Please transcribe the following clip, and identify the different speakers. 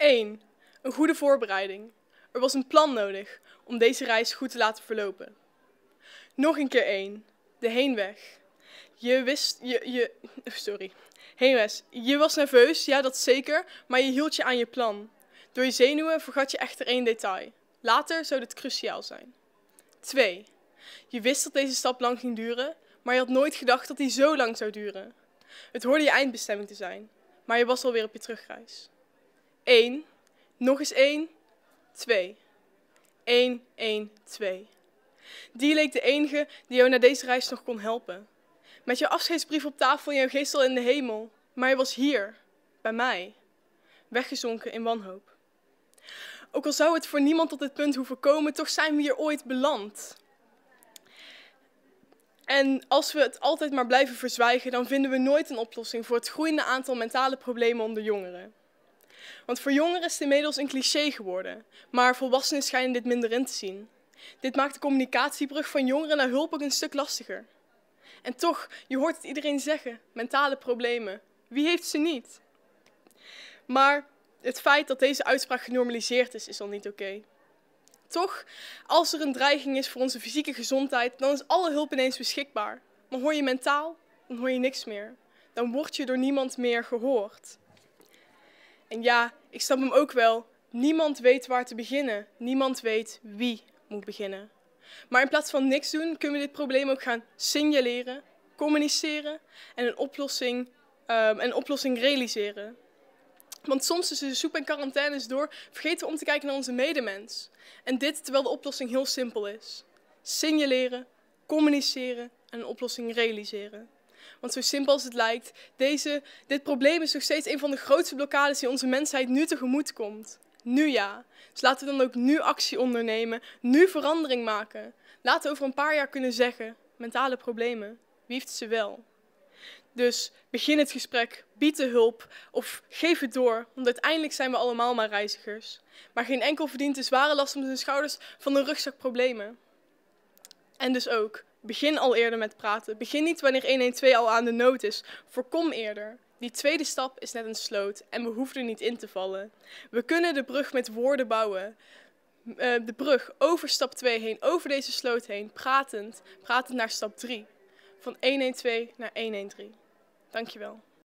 Speaker 1: 1. Een goede voorbereiding. Er was een plan nodig om deze reis goed te laten verlopen. Nog een keer 1. De heenweg. Je wist, je, je, sorry, heenweg. Je was nerveus, ja dat zeker, maar je hield je aan je plan. Door je zenuwen vergat je echter één detail. Later zou dit cruciaal zijn. 2. Je wist dat deze stap lang ging duren, maar je had nooit gedacht dat die zo lang zou duren. Het hoorde je eindbestemming te zijn, maar je was alweer op je terugreis. 1, nog eens 1, 2. 1, 1, 2. Die leek de enige die jou na deze reis nog kon helpen. Met jouw afscheidsbrief op tafel en jouw geest al in de hemel. Maar je was hier, bij mij, weggezonken in wanhoop. Ook al zou het voor niemand tot dit punt hoeven komen, toch zijn we hier ooit beland. En als we het altijd maar blijven verzwijgen, dan vinden we nooit een oplossing voor het groeiende aantal mentale problemen onder jongeren. Want voor jongeren is het inmiddels een cliché geworden, maar volwassenen schijnen dit minder in te zien. Dit maakt de communicatiebrug van jongeren naar hulp ook een stuk lastiger. En toch, je hoort het iedereen zeggen: mentale problemen. Wie heeft ze niet? Maar het feit dat deze uitspraak genormaliseerd is, is al niet oké. Toch, als er een dreiging is voor onze fysieke gezondheid, dan is alle hulp ineens beschikbaar. Maar hoor je mentaal, dan hoor je niks meer. Dan word je door niemand meer gehoord. En ja, ik snap hem ook wel. Niemand weet waar te beginnen. Niemand weet wie moet beginnen. Maar in plaats van niks doen, kunnen we dit probleem ook gaan signaleren, communiceren en een oplossing, ehm, een oplossing realiseren. Want soms tussen de soep en is door vergeten we om te kijken naar onze medemens. En dit terwijl de oplossing heel simpel is. Signaleren, communiceren en een oplossing realiseren. Want zo simpel als het lijkt, deze, dit probleem is nog steeds een van de grootste blokkades die onze mensheid nu tegemoet komt. Nu ja. Dus laten we dan ook nu actie ondernemen, nu verandering maken. Laten we over een paar jaar kunnen zeggen, mentale problemen, wie heeft ze wel? Dus begin het gesprek, bied de hulp of geef het door, want uiteindelijk zijn we allemaal maar reizigers. Maar geen enkel verdient de zware last om zijn schouders van een rugzak problemen. En dus ook, Begin al eerder met praten. Begin niet wanneer 112 al aan de nood is. Voorkom eerder. Die tweede stap is net een sloot en we hoeven er niet in te vallen. We kunnen de brug met woorden bouwen. Eh, de brug over stap 2 heen, over deze sloot heen, pratend, pratend naar stap 3. Van 112 naar 113. Dankjewel.